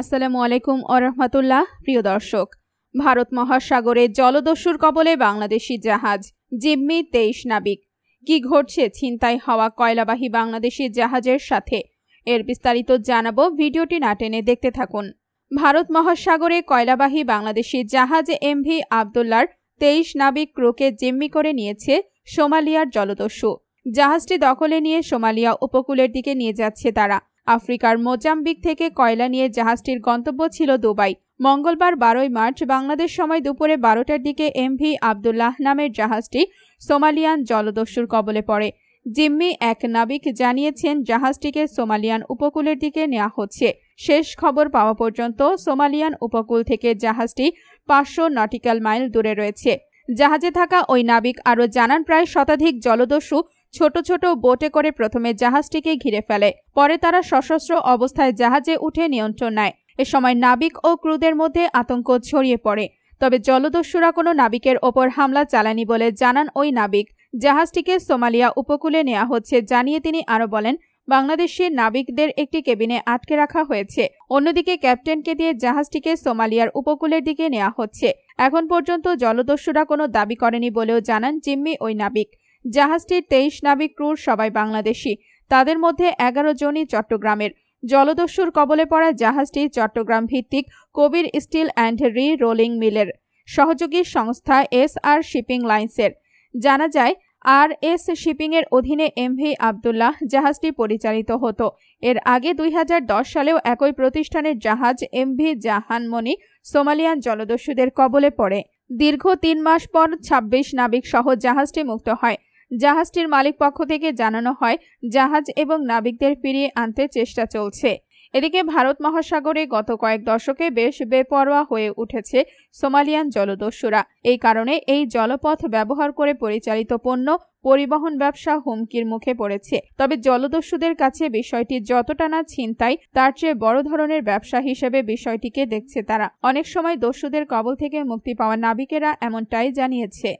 আসসালামু আলাইকুম আরহামতুল্লাহ প্রিয় দর্শক ভারত মহাসাগরে জলদস্যুর কবলে বাংলাদেশি জাহাজ জিম্মি তেইশ নাবিক কি ঘটছে ছিনতাই হওয়া কয়লাবাহী বাংলাদেশি জাহাজের সাথে এর বিস্তারিত জানাবো ভিডিওটি না টেনে দেখতে থাকুন ভারত মহাসাগরে কয়লাবাহী বাংলাদেশি জাহাজ এমভি আবদুল্লার তেইশ নাবিক ক্রুকে জিম্মি করে নিয়েছে সোমালিয়ার জলদস্যু জাহাজটি দখলে নিয়ে সোমালিয়া উপকূলের দিকে নিয়ে যাচ্ছে তারা আফ্রিকার মোজাম্বিক থেকে কয়লা নিয়ে জাহাজটির গন্তব্য ছিল দুবাই মঙ্গলবার বারোই মার্চ বাংলাদেশ সময় দুপুরে বারোটার দিকে এমভি আবদুল্লাহ নামের জাহাজটি সোমালিয়ান জলদস্যুর কবলে পড়ে জিম্মি এক নাবিক জানিয়েছেন জাহাজটিকে সোমালিয়ান উপকূলের দিকে নেওয়া হচ্ছে শেষ খবর পাওয়া পর্যন্ত সোমালিয়ান উপকূল থেকে জাহাজটি পাঁচশো নটিক্যাল মাইল দূরে রয়েছে জাহাজে থাকা ওই নাবিক আরও জানান প্রায় শতাধিক জলদস্যু ছোট ছোট বোটে করে প্রথমে জাহাজটিকে ঘিরে ফেলে পরে তারা সশস্ত্র অবস্থায় জাহাজে উঠে নিয়ন্ত্রণ নেয় এ সময় নাবিক ও ক্রুদের মধ্যে আতঙ্ক ছড়িয়ে পড়ে তবে জলদস্যুরা কোনো নাবিকের ওপর হামলা চালানি বলে জানান ওই নাবিক জাহাজটিকে সোমালিয়া উপকূলে নেওয়া হচ্ছে জানিয়ে তিনি আরও বলেন বাংলাদেশের নাবিকদের একটি কেবিনে আটকে রাখা হয়েছে অন্যদিকে ক্যাপ্টেনকে দিয়ে জাহাজটিকে সোমালিয়ার উপকূলের দিকে নেওয়া হচ্ছে এখন পর্যন্ত জলদস্যুরা কোনো দাবি করেনি বলেও জানান জিম্মি ওই নাবিক জাহাজটির তেইশ নাবিক ক্রুর সবাই বাংলাদেশি তাদের মধ্যে এগারো জনই চট্টগ্রামের জলদস্যুর কবলে পড়া জাহাজটি চট্টগ্রাম ভিত্তিক Kabir steel and rerolling মিলের সহযোগী সংস্থা এস আর শিপিং লাইন্সের জানা যায় আর এস শিপিংয়ের অধীনে এমভি আবদুল্লাহ জাহাজটি পরিচালিত হতো এর আগে দুই সালেও একই প্রতিষ্ঠানের জাহাজ এমভি জাহানমণি সোমালিয়ান জলদস্যুদের কবলে পড়ে দীর্ঘ তিন মাস পর ছাব্বিশ নাবিক সহ জাহাজটি মুক্ত হয় জাহাজটির মালিক পক্ষ থেকে জানানো হয় জাহাজ এবং নাবিকদের ফিরিয়ে আনতে চেষ্টা চলছে এদিকে ভারত মহাসাগরে গত কয়েক দশকে বেশ বেপরোয়া হয়ে উঠেছে সোমালিয়ান জলদস্যুরা এই কারণে এই জলপথ ব্যবহার করে পরিচালিত পণ্য পরিবহন ব্যবসা হুমকির মুখে পড়েছে তবে জলদস্যুদের কাছে বিষয়টি যতটা না ছিনতাই তার চেয়ে বড় ধরনের ব্যবসা হিসেবে বিষয়টিকে দেখছে তারা অনেক সময় দস্যুদের কবল থেকে মুক্তি পাওয়া নাবিকেরা এমনটাই জানিয়েছে